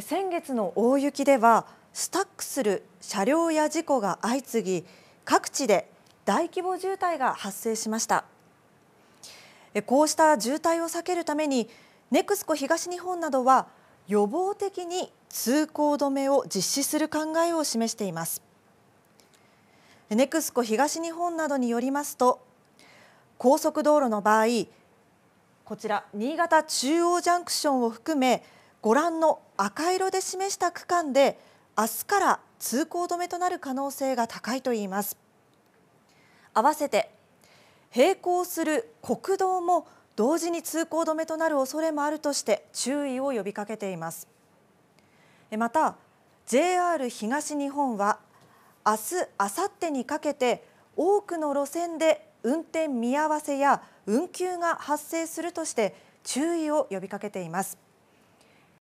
先月の大雪ではスタックする車両や事故が相次ぎ各地で大規模渋滞が発生しましたこうした渋滞を避けるためにネクスコ東日本などは予防的に通行止めを実施する考えを示していますネクスコ東日本などによりますと高速道路の場合こちら新潟中央ジャンクションを含めご覧の赤色で示した区間で明日から通行止めとなる可能性が高いといいます合わせて並行する国道も同時に通行止めとなる恐れもあるとして注意を呼びかけていますまた JR 東日本は明日明後日にかけて多くの路線で運転見合わせや運休が発生するとして注意を呼びかけています。